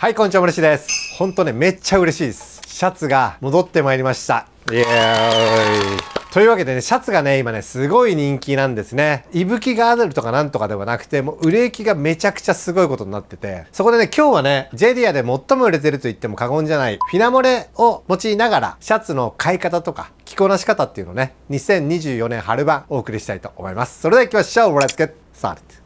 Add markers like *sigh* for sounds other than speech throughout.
はい、こんにちは、森氏です。ほんとね、めっちゃ嬉しいです。シャツが戻ってまいりました。イエーイ。というわけでね、シャツがね、今ね、すごい人気なんですね。いぶきがあるとかなんとかではなくて、もう売れ行きがめちゃくちゃすごいことになってて、そこでね、今日はね、ジェリアで最も売れてると言っても過言じゃない、フィナモレを用いながら、シャツの買い方とか、着こなし方っていうのね、2024年春版お送りしたいと思います。それでは行きましょう。Let's get started.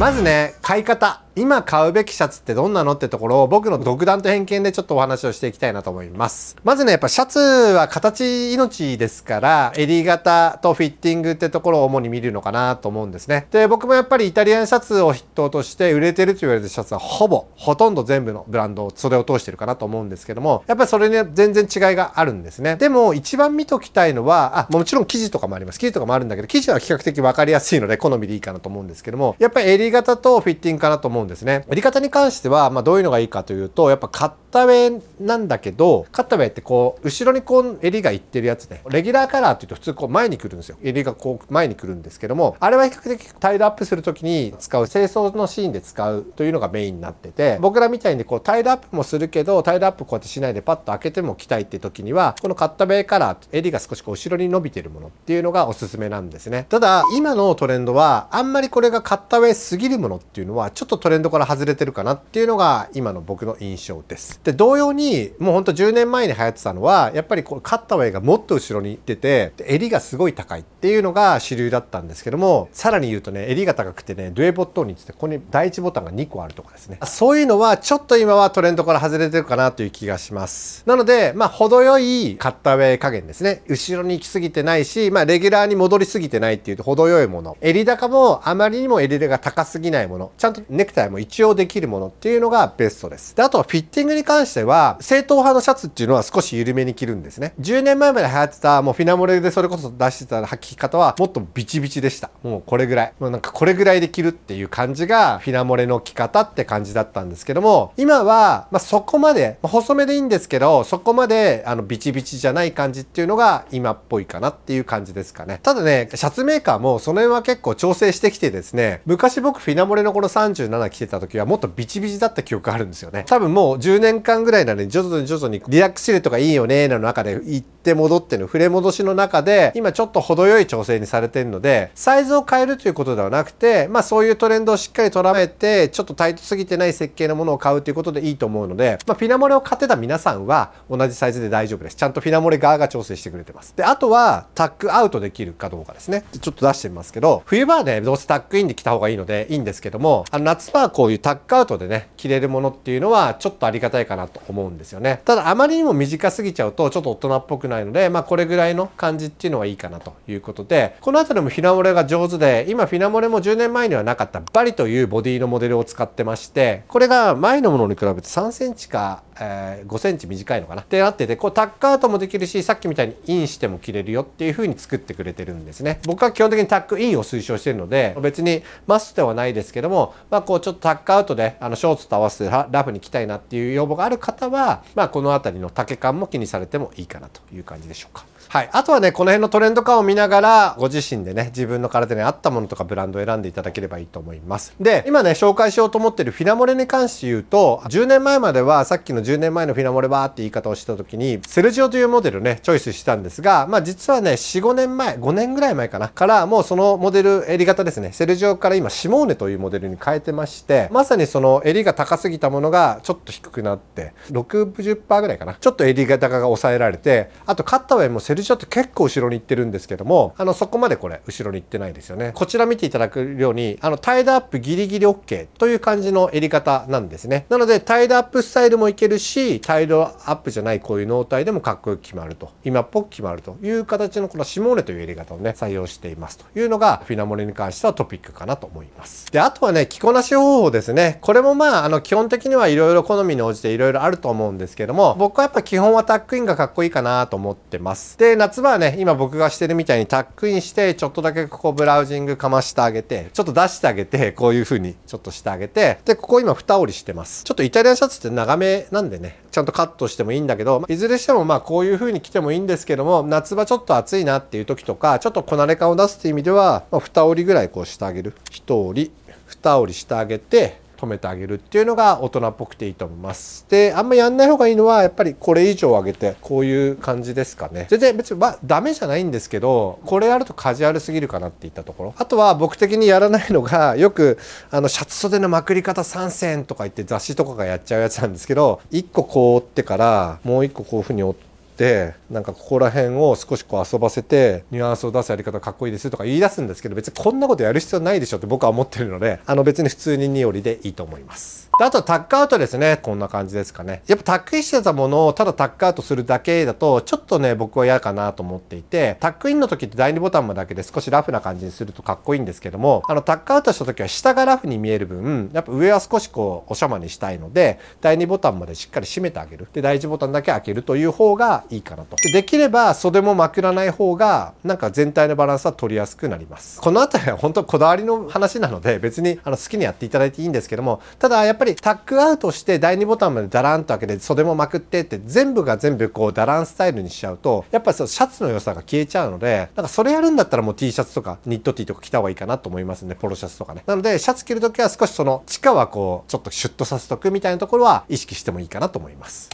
まずね買い方今買うべきシャツってどんなのってところを僕の独断と偏見でちょっとお話をしていきたいなと思います。まずね、やっぱシャツは形命ですから、襟型とフィッティングってところを主に見るのかなと思うんですね。で、僕もやっぱりイタリアンシャツを筆頭として売れてると言われるシャツはほぼ、ほとんど全部のブランド、それを通してるかなと思うんですけども、やっぱりそれに全然違いがあるんですね。でも一番見ときたいのは、あ、もちろん生地とかもあります。生地とかもあるんだけど、生地は比較的分かりやすいので好みでいいかなと思うんですけども、やっぱり襟型とフィッティングかなと思うん思うんですね。売り方に関しては、まあ、どういうのがいいかというと、やっぱ買っウたイなんだけどカッタウェイってこう後ろにこう襟がいってるやつねレギュラーカラーっていうと普通こう前に来るんですよ襟がこう前に来るんですけどもあれは比較的タイルアップする時に使う清掃のシーンで使うというのがメインになってて僕らみたいにこうタイルアップもするけどタイルアップこうやってしないでパッと開けても着たいって時にはこのカッタウェイカラー襟が少しこう後ろに伸びてるものっていうのがおすすめなんですねただ今のトレンドはあんまりこれがカッタウェイすぎるものっていうのはちょっとトレンドから外れてるかなっていうのが今の僕の印象ですで同様にもうほんと10年前に流行ってたのはやっぱりこうカッタウェイがもっと後ろに出て襟がすごい高いっていうのが主流だったんですけどもさらに言うとね襟が高くてねデュエボットにつってここに第1ボタンが2個あるとかですねそういうのはちょっと今はトレンドから外れてるかなという気がしますなのでまあ程よいカッタウェイ加減ですね後ろに行きすぎてないしまあレギュラーに戻りすぎてないっていう程よいもの襟高もあまりにも襟が高すぎないものちゃんとネクタイも一応できるものっていうのがベストですであとはフィッティングに関しては、正統派のシャツっていうのは少し緩めに着るんですね。10年前まで流行ってた、もうフィナモレでそれこそ出してた履き方は、もっとビチビチでした。もうこれぐらい。もうなんかこれぐらいで着るっていう感じが、フィナモレの着方って感じだったんですけども、今は、まあ、そこまで、まあ、細めでいいんですけど、そこまで、あの、ビチビチじゃない感じっていうのが、今っぽいかなっていう感じですかね。ただね、シャツメーカーも、その辺は結構調整してきてですね、昔僕フィナモレのこの37着てた時は、もっとビチビチだった記憶があるんですよね。多分もう10年間ぐらいなのに徐々に徐々にリラックスシルとかいいよねの中で行って戻っての触れ戻しの中で今ちょっと程よい調整にされてるのでサイズを変えるということではなくてまあそういうトレンドをしっかり捉えてちょっとタイトすぎてない設計のものを買うということでいいと思うので、まあ、フィナモレを買ってた皆さんは同じサイズで大丈夫ですちゃんとフィナモレ側が調整してくれてますであとはタックアウトできるかどうかですねちょっと出してみますけど冬場はねどうせタックインで着た方がいいのでいいんですけどもあの夏場はこういうタックアウトでね着れるものっていうのはちょっとありがたいかなと思うんですよねただあまりにも短すぎちゃうとちょっと大人っぽくないのでまあこれぐらいの感じっていうのはいいかなということでこの辺りもフィナモレが上手で今フィナモレも10年前にはなかったバリというボディのモデルを使ってましてこれが前のものに比べて3センチか、えー、5センチ短いのかなってなっててこうタッカートもできるしさっきみたいにインしても着れるよっていう風に作ってくれてるんですね僕は基本的にタックインを推奨してるので別にマストではないですけどもまあこうちょっとタックアウトであのショーツと合わせてラフに着たいなっていう要望ががある方は、まあ、この辺りの丈感も気にされてもいいかなという感じでしょうか。はい、あとはねこの辺のトレンド感を見ながらご自身でね自分の体に合ったものとかブランドを選んでいただければいいと思いますで今ね紹介しようと思ってるフィナモレに関して言うと10年前まではさっきの10年前のフィナモレバーって言い方をした時にセルジオというモデルをねチョイスしたんですがまあ実はね45年前5年ぐらい前かなからもうそのモデル襟型ですねセルジオから今シモーネというモデルに変えてましてまさにその襟が高すぎたものがちょっと低くなって60%ぐらいかなちょっと襟型が抑えられてあとカッタウェイもセルでちょっと結構後ろに行ってるんですけども、あの、そこまでこれ、後ろに行ってないですよね。こちら見ていただくように、あの、タイドアップギリギリ OK という感じの襟方なんですね。なので、タイドアップスタイルもいけるし、タイドアップじゃないこういう脳体でもかっこよく決まると、今っぽく決まるという形のこのシモーネという襟方をね、採用していますというのが、フィナモネに関してはトピックかなと思います。で、あとはね、着こなし方法ですね。これもまあ、あの、基本的にはいろいろ好みに応じていろいろあると思うんですけども、僕はやっぱ基本はタックインがかっこいいかなと思ってます。で、で、夏場はね、今僕がしてるみたいにタックインして、ちょっとだけここブラウジングかましてあげて、ちょっと出してあげて、こういう風にちょっとしてあげて、で、ここ今蓋折りしてます。ちょっとイタリアンシャツって長めなんでね、ちゃんとカットしてもいいんだけど、いずれしてもまあこういう風に着てもいいんですけども、夏場ちょっと暑いなっていう時とか、ちょっとこなれ感を出すっていう意味では、まあ、蓋折りぐらいこうしてあげる。一折り、蓋折りしてあげて、止めてあげるっていうのが大人っぽくていいと思います。で、あんまやんない方がいいのは、やっぱりこれ以上上げて、こういう感じですかね。全然別に、まあ、ダメじゃないんですけど、これやるとカジュアルすぎるかなっていったところ。あとは僕的にやらないのが、*laughs* よく、あの、シャツ袖のまくり方3戦とか言って雑誌とかがやっちゃうやつなんですけど、1個こう折ってから、もう1個こういうふうに折って、ってなんかここら辺を少しこう遊ばせてニュアンスを出すやり方かっこいいですとか言い出すんですけど別にこんなことやる必要ないでしょって僕は思ってるのであの別に普通に2折りでいいと思いますあとはタックアウトですねこんな感じですかねやっぱタックインしてたものをただタックアウトするだけだとちょっとね僕は嫌かなと思っていてタックインの時って第2ボタンもだけで少しラフな感じにするとかっこいいんですけどもあのタックアウトした時は下がラフに見える分やっぱ上は少しこうおしゃまにしたいので第2ボタンまでしっかり締めてあげるで第1ボタンだけ開けるという方がいいかなとでできれば袖もまくらない方がなんか全体のバランスは取りやすくなりますこの辺りは本当こだわりの話なので別にあの好きにやっていただいていいんですけどもただやっぱりタックアウトして第2ボタンまでダランと開けて袖もまくってって全部が全部こうダランスタイルにしちゃうとやっぱりシャツの良さが消えちゃうのでなんかそれやるんだったらもう T シャツとかニット T とか着た方がいいかなと思いますねポロシャツとかねなのでシャツ着る時は少しその地下はこうちょっとシュッとさせとくみたいなところは意識してもいいかなと思います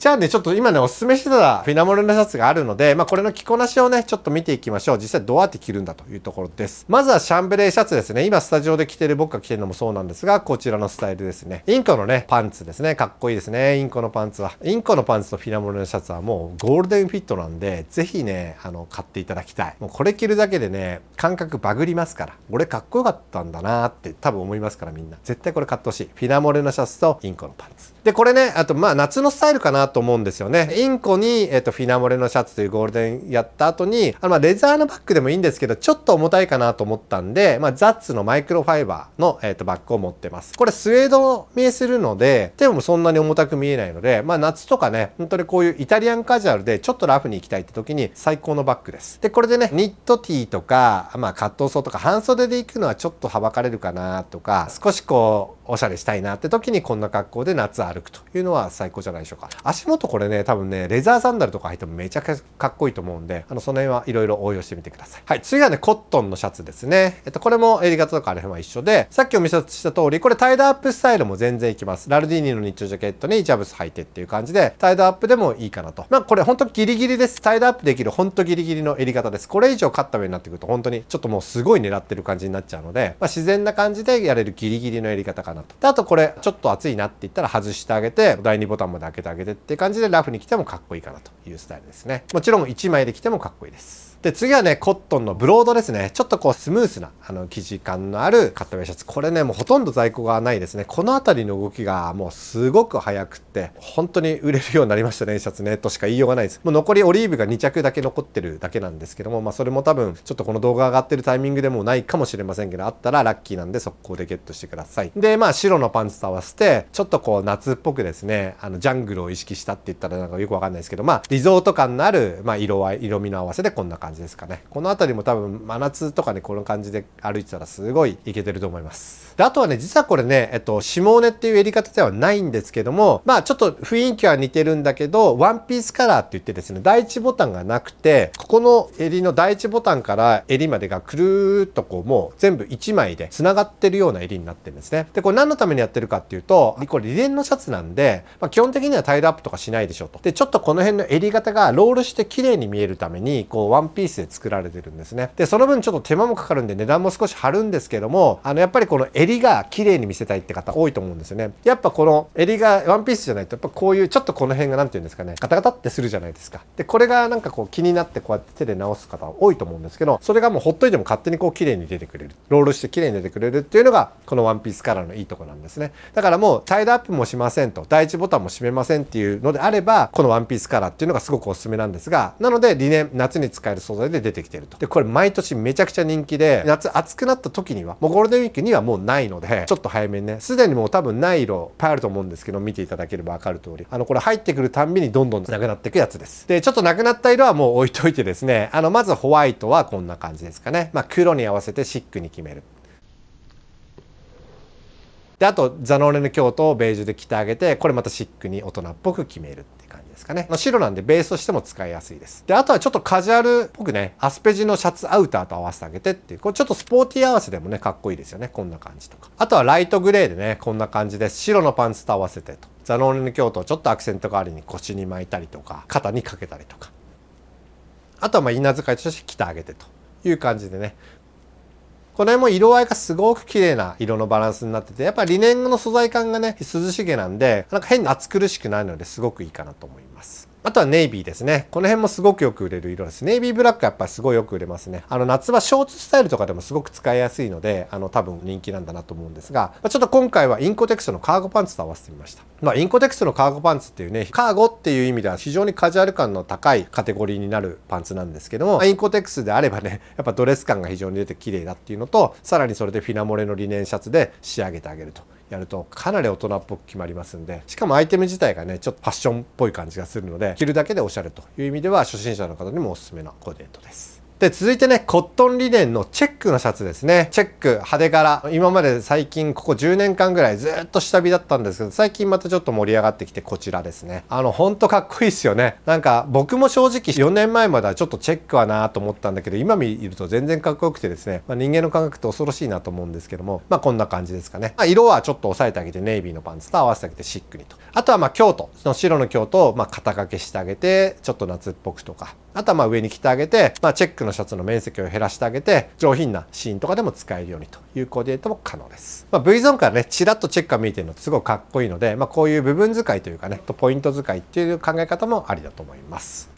じゃあね、ちょっと今ね、おすすめしてたフィナモルのシャツがあるので、まあ、これの着こなしをね、ちょっと見ていきましょう。実際どうやって着るんだというところです。まずはシャンブレーシャツですね。今、スタジオで着てる僕が着てるのもそうなんですが、こちらのスタイルですね。インコのね、パンツですね。かっこいいですね。インコのパンツは。インコのパンツとフィナモルのシャツはもうゴールデンフィットなんで、ぜひね、あの、買っていただきたい。もうこれ着るだけでね、感覚バグりますから。俺かっこよかったんだなーって多分思いますからみんな。絶対これ買ってほしい。フィナモルのシャツとインコのパンツ。で、これね、あと、まあ、夏のスタイルかなと思うんですよね。インコに、えっ、ー、と、フィナモレのシャツというゴールデンやった後に、あの、まあ、レザーのバッグでもいいんですけど、ちょっと重たいかなと思ったんで、まあ、ザッツのマイクロファイバーの、えっ、ー、と、バッグを持ってます。これ、スウェード見えするので、手もそんなに重たく見えないので、まあ、夏とかね、本当にこういうイタリアンカジュアルで、ちょっとラフに行きたいって時に、最高のバッグです。で、これでね、ニットティーとか、まあ、カットソーとか、半袖で行くのはちょっとはばかれるかなとか、少しこう、おしゃれしたいなって時に、こんな格好で夏は歩くというのは最高じゃないでしょうか足元これね多分ねレザーサンダルとか履いてもめちゃくちゃかっこいいと思うんであのその辺はいろいろ応用してみてくださいはい次はねコットンのシャツですねえっとこれも襟型とかあれは一緒でさっきお見せした通りこれタイドアップスタイルも全然いきますラルディーニの日中ジャケットにジャブス履いてっていう感じでタイドアップでもいいかなとまあこれほんとギリギリですタイドアップできるほんとギリギリの襟型ですこれ以上カッタ上になってくると本当にちょっともうすごい狙ってる感じになっちゃうので、まあ、自然な感じでやれるギリギリのやり方かなとであとこれちょっと暑いなって言ったら外してしてあげて第2ボタンまで開けてあげてっていう感じでラフに着てもかっこいいかなというスタイルですねもちろん1枚で着てもかっこいいですで、次はね、コットンのブロードですね。ちょっとこうスムースな、あの、生地感のあるカットウェイシャツ。これね、もうほとんど在庫がないですね。この辺りの動きがもうすごく早くって、本当に売れるようになりましたね、シャツね、としか言いようがないです。もう残りオリーブが2着だけ残ってるだけなんですけども、まあそれも多分、ちょっとこの動画上がってるタイミングでもないかもしれませんけど、あったらラッキーなんで速攻でゲットしてください。で、まあ白のパンツと合わせて、ちょっとこう夏っぽくですね、あの、ジャングルを意識したって言ったらなんかよくわかんないですけど、まあリゾート感のある、まあ色合い、色味の合わせでこんな感じ。感じですかねこの辺りも多分真夏とかねこの感じで歩いてたらすごいいけてると思いますであとはね実はこれねえっと下尾根っていうやり方ではないんですけどもまあちょっと雰囲気は似てるんだけどワンピースカラーって言ってですね第1ボタンがなくてここの襟の第1ボタンから襟までがくるーっとこうもう全部1枚で繋がってるような襟になってるんですねでこれ何のためにやってるかっていうとこれリレンのシャツなんで、まあ、基本的にはタイルアップとかしないでしょとでちょっとこの辺の襟型がロールして綺麗に見えるためにこうワンピースピースで作られてるんですねでその分ちょっと手間もかかるんで値段も少し張るんですけどもあのやっぱりこの襟が綺麗に見せたいって方多いと思うんですよねやっぱこの襟がワンピースじゃないとやっぱこういうちょっとこの辺が何て言うんですかねガタガタってするじゃないですかでこれがなんかこう気になってこうやって手で直す方多いと思うんですけどそれがもうほっといても勝手にこう綺麗に出てくれるロールして綺麗に出てくれるっていうのがこのワンピースカラーのいいとこなんですねだからもうサイドアップもしませんと第1ボタンも閉めませんっていうのであればこのワンピースカラーっていうのがすごくおすすめなんですがなので理念夏に使える素材で出てきてるとでこれ毎年めちゃくちゃ人気で夏暑くなった時にはもうゴールデンウィークにはもうないのでちょっと早めにねすでにもう多分ない色いっぱいあると思うんですけど見ていただければ分かる通りあのこれ入ってくるたんびにどんどんなくなっていくやつですでちょっとなくなった色はもう置いといてですねあのまずホワイトはこんな感じですかねまあ黒に合わせてシックに決めるであとザノーレの京都をベージュで着てあげてこれまたシックに大人っぽく決めるって感じですかね白なんでベースとしても使いやすいですであとはちょっとカジュアルっぽくねアスペジのシャツアウターと合わせてあげてっていうこれちょっとスポーティー合わせでもねかっこいいですよねこんな感じとかあとはライトグレーでねこんな感じです白のパンツと合わせてとザノーレの京都をちょっとアクセント代わりに腰に巻いたりとか肩にかけたりとかあとはまあ稲遣いとして着てあげてという感じでねこの辺も色合いがすごく綺麗な色のバランスになってて、やっぱリネンの素材感がね、涼しげなんで、なんか変に暑苦しくないのですごくいいかなと思います。あとはネイビーですね。この辺もすごくよく売れる色です。ネイビーブラックやっぱすごいよく売れますね。あの夏場ショーツスタイルとかでもすごく使いやすいので、あの多分人気なんだなと思うんですが、まあ、ちょっと今回はインコテクストのカーゴパンツと合わせてみました。まあインコテクストのカーゴパンツっていうね、カーゴっていう意味では非常にカジュアル感の高いカテゴリーになるパンツなんですけども、まあ、インコテクスであればね、*laughs* やっぱドレス感が非常に出て綺麗だっていうのと、さらにそれでフィナモレのリネンシャツで仕上げてあげるとやるとかなり大人っぽく決まりますんでしかもアイテム自体がねちょっとファッションっぽい感じがするので着るだけでおしゃれという意味では初心者の方にもおすすめのコーディネートですで、続いてね、コットンリネンのチェックのシャツですね。チェック、派手柄。今まで最近、ここ10年間ぐらいずっと下火だったんですけど、最近またちょっと盛り上がってきて、こちらですね。あの、ほんとかっこいいっすよね。なんか、僕も正直4年前まではちょっとチェックはなと思ったんだけど、今見ると全然かっこよくてですね、まあ、人間の感覚って恐ろしいなと思うんですけども、まあこんな感じですかね。まあ、色はちょっと抑えてあげて、ネイビーのパンツと合わせてあげてシックにと。あとはまあ京都、の白の京都をま肩掛けしてあげて、ちょっと夏っぽくとか、あとはまあ上に着てあげて、まあ、チェックのシャツの面積を減らしてあげて、上品なシーンとかでも使えるようにというコーディネートも可能です。まあ、V ゾーンからね、ちらっとチェックが見えてるのってすごくかっこいいので、まあ、こういう部分使いというかね、ポイント使いっていう考え方もありだと思います。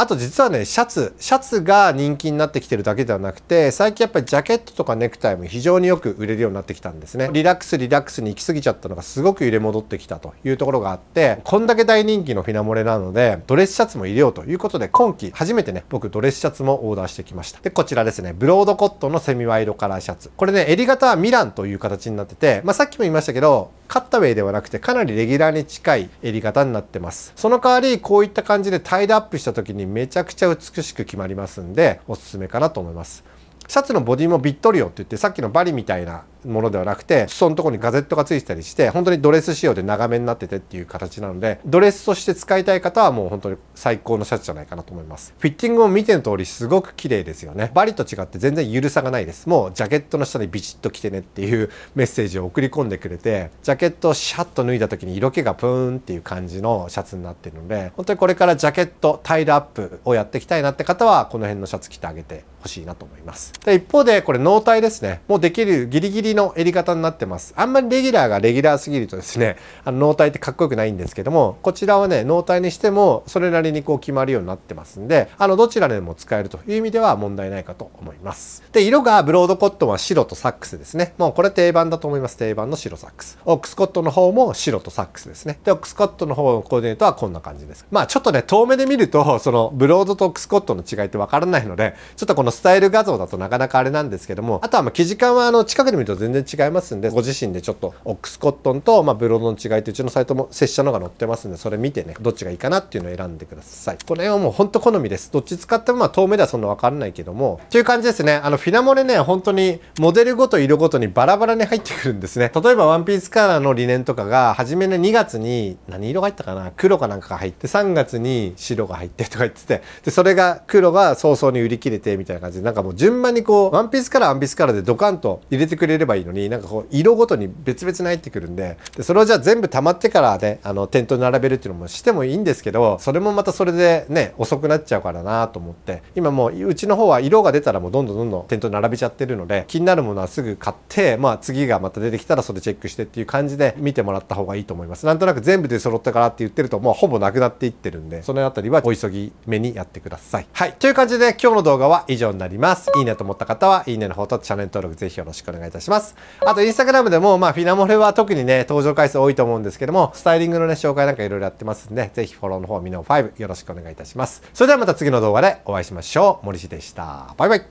あと実はねシャツシャツが人気になってきてるだけではなくて最近やっぱりジャケットとかネクタイも非常によく売れるようになってきたんですねリラックスリラックスに行き過ぎちゃったのがすごく揺れ戻ってきたというところがあってこんだけ大人気のフィナモレなのでドレスシャツも入れようということで今季初めてね僕ドレスシャツもオーダーしてきましたでこちらですねブロードコットンのセミワイドカラーシャツこれね襟型はミランという形になってて、まあ、さっきも言いましたけどカッタウェイではなくてかなりレギュラーに近い襟型になってますその代わりこういった感じでタイドアップした時にめちゃくちゃ美しく決まりますんでおすすめかなと思います。シャツのボディもビットリオって言ってさっきのバリみたいなものではなくて裾のとこにガゼットがついてたりして本当にドレス仕様で長めになっててっていう形なのでドレスとして使いたい方はもう本当に最高のシャツじゃないかなと思いますフィッティングも見ての通りすごく綺麗ですよねバリと違って全然ゆるさがないですもうジャケットの下にビチッと着てねっていう *laughs* メッセージを送り込んでくれてジャケットをシャッと脱いだ時に色気がプーンっていう感じのシャツになってるので本当にこれからジャケットタイルアップをやっていきたいなって方はこの辺のシャツ着てあげてほしいなと思いますで一方でこれ納体ですねもうできるギリギリりの襟型になってます。あんまりレギュラーがレギュラーすぎるとですね、あの脳体ってかっこよくないんですけども、こちらはね、脳体にしてもそれなりにこう決まるようになってますんで、あの、どちらでも使えるという意味では問題ないかと思います。で、色がブロードコットンは白とサックスですね。もうこれ定番だと思います。定番の白サックス。オックスコットンの方も白とサックスですね。で、オックスコットンの方のコーディネートはこんな感じです。まあちょっとね、遠目で見ると、そのブロードとオックスコットンの違いってわからないので、ちょっとこのスタイル画像だとなかなかあれなんですけども、あとはまあ生地感はあの近くで見ると全然違いますんでご自身でちょっとオックスコットンと、まあ、ブロードの違いってうちのサイトも拙者のが載ってますんでそれ見てねどっちがいいかなっていうのを選んでくださいこの辺はもうほんと好みですどっち使ってもまあ遠目ではそんな分かんないけどもっていう感じですねあのフィナモレね本当にモデルごと色ごとにバラバラに入ってくるんですね例えばワンピースカラーの理念とかが初めの2月に何色が入ったかな黒かなんかが入って3月に白が入ってとか言っててでそれが黒が早々に売り切れてみたいな感じでなんかもう順番にこうワンピースカラーワンピースカラーでドカンと入れてくれればばいいのになんかこう色ごとに別々に入ってくるんででそれをじゃあ全部溜まってからねあの店頭に並べるっていうのもしてもいいんですけどそれもまたそれでね遅くなっちゃうからなと思って今もううちの方は色が出たらもうどんどんどんどん店頭に並べちゃってるので気になるものはすぐ買って、まあ、次がまた出てきたらそれチェックしてっていう感じで見てもらった方がいいと思いますなんとなく全部で揃ったからって言ってるともうほぼなくなっていってるんでその辺りはお急ぎ目にやってくださいはいという感じで今日の動画は以上になりますいいねと思った方はいいねの方とチャンネル登録ぜひよろしくお願いいたしますます。あと、インスタグラムでも、まあ、フィナモレは特にね、登場回数多いと思うんですけども、スタイリングのね、紹介なんかいろいろやってますんで、ぜひフォローの方、ミノ5よろしくお願いいたします。それではまた次の動画でお会いしましょう。森氏でした。バイバイ。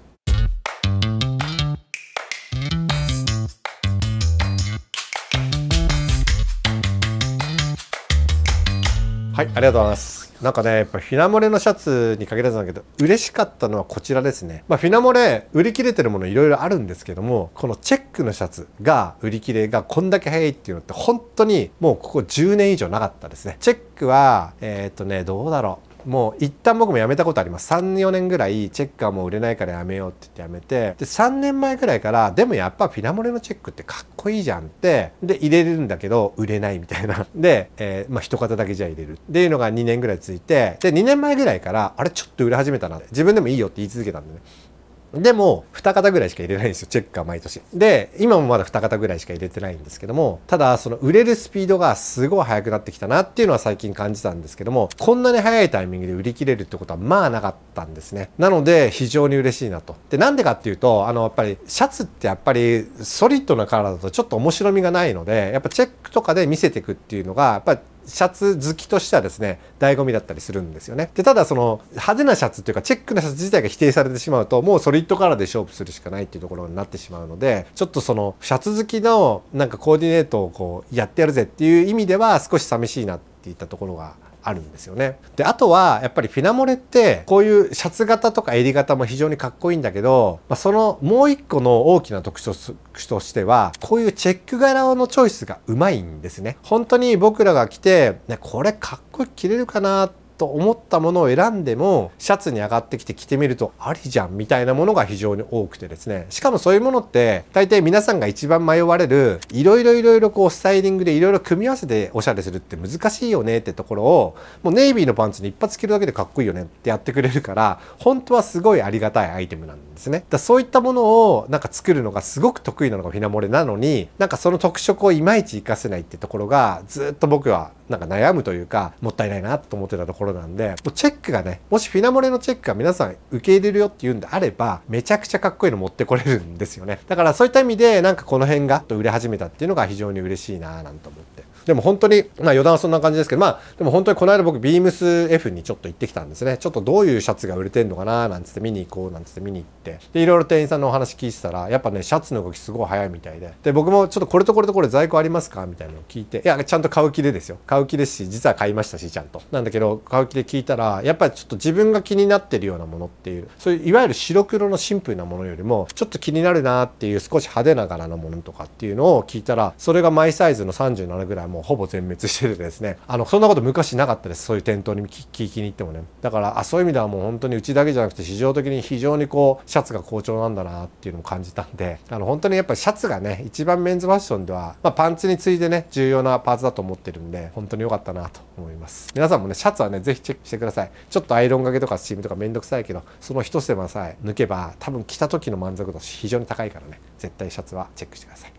はい、ありがとうございます。なんかねやっぱフィナモレのシャツに限らずだけど嬉しかったのはこちらですね、まあ、フィナモレ売り切れてるものいろいろあるんですけどもこのチェックのシャツが売り切れがこんだけ早いっていうのって本当にもうここ10年以上なかったですねチェックはえー、っとねどうだろうもう一旦僕も辞めたことあります34年ぐらいチェッカーもう売れないからやめようって言って辞めてで3年前ぐらいからでもやっぱフィナモレのチェックってかっこいいじゃんってで入れるんだけど売れないみたいな *laughs* で、えー、まあ一方だけじゃ入れるっていうのが2年ぐらい続いてで2年前ぐらいからあれちょっと売れ始めたな自分でもいいよって言い続けたんでねでも2型ぐらいしか入れないんですよチェッカー毎年で今もまだ2型ぐらいしか入れてないんですけどもただその売れるスピードがすごい速くなってきたなっていうのは最近感じたんですけどもこんなに早いタイミングで売り切れるってことはまあなかったんですねなので非常に嬉しいなとでなんでかっていうとあのやっぱりシャツってやっぱりソリッドなカラーだとちょっと面白みがないのでやっぱチェックとかで見せていくっていうのがやっぱりシャツ好きとしてはですね醍醐味だったりするんですよねでただその派手なシャツというかチェックなシャツ自体が否定されてしまうともうソリッドカラーで勝負するしかないっていうところになってしまうのでちょっとそのシャツ好きのなんかコーディネートをこうやってやるぜっていう意味では少し寂しいなっていったところがあるんですよね。であとはやっぱりフィナモレってこういうシャツ型とか襟型も非常にかっこいいんだけど、まあ、そのもう一個の大きな特徴としてはこういうチェック柄のチョイスがうまいんですね。本当に僕らが来て、ね、これかっこよく着れるかなってと思ったものを選んでもシャツに上がってきて着てみるとありじゃんみたいなものが非常に多くてですねしかもそういうものって大体皆さんが一番迷われるいろいろいろいろこうスタイリングでいろいろ組み合わせておしゃれするって難しいよねってところをもうネイビーのパンツに一発着るだけでかっこいいよねってやってくれるから本当はすごいありがたいアイテムなんですねだそういったものをなんか作るのがすごく得意なのがフィナモレなのになんかその特色をいまいち活かせないってところがずっと僕はなんか悩むというかもったいないなと思ってたところろなんで、もうチェックがね、もしフィナモレのチェックが皆さん受け入れるよっていうんであれば、めちゃくちゃかっこいいの持ってこれるんですよね。だからそういった意味で、なんかこの辺がと売れ始めたっていうのが非常に嬉しいなぁなんて思ってでも本当に、まあ余談はそんな感じですけど、まあでも本当にこの間僕、ビームス F にちょっと行ってきたんですね。ちょっとどういうシャツが売れてんのかななんつって見に行こうなんつって見に行って。で、いろいろ店員さんのお話聞いてたら、やっぱね、シャツの動きすごい早いみたいで。で、僕もちょっとこれとこれとこれ在庫ありますかみたいなのを聞いて、いや、ちゃんと買う気でですよ。買う気ですし、実は買いましたし、ちゃんと。なんだけど、買う気で聞いたら、やっぱりちょっと自分が気になってるようなものっていう、そういういわゆる白黒のシンプルなものよりも、ちょっと気になるなっていう少し派手な柄のものとかっていうのを聞いたら、それがマイサイズの37ぐらいももうほぼ全滅しててですねあのそんなこと昔なかったですそういう店頭に聞きに行ってもねだからあそういう意味ではもう本当にうちだけじゃなくて市場的に非常にこうシャツが好調なんだなっていうのも感じたんであの本当にやっぱりシャツがね一番メンズファッションでは、まあ、パンツに次いでね重要なパーツだと思ってるんで本当に良かったなと思います皆さんもねシャツはね是非チェックしてくださいちょっとアイロンがけとかスチームとかめんどくさいけどその一手間さえ抜けば多分着た時の満足度非常に高いからね絶対シャツはチェックしてください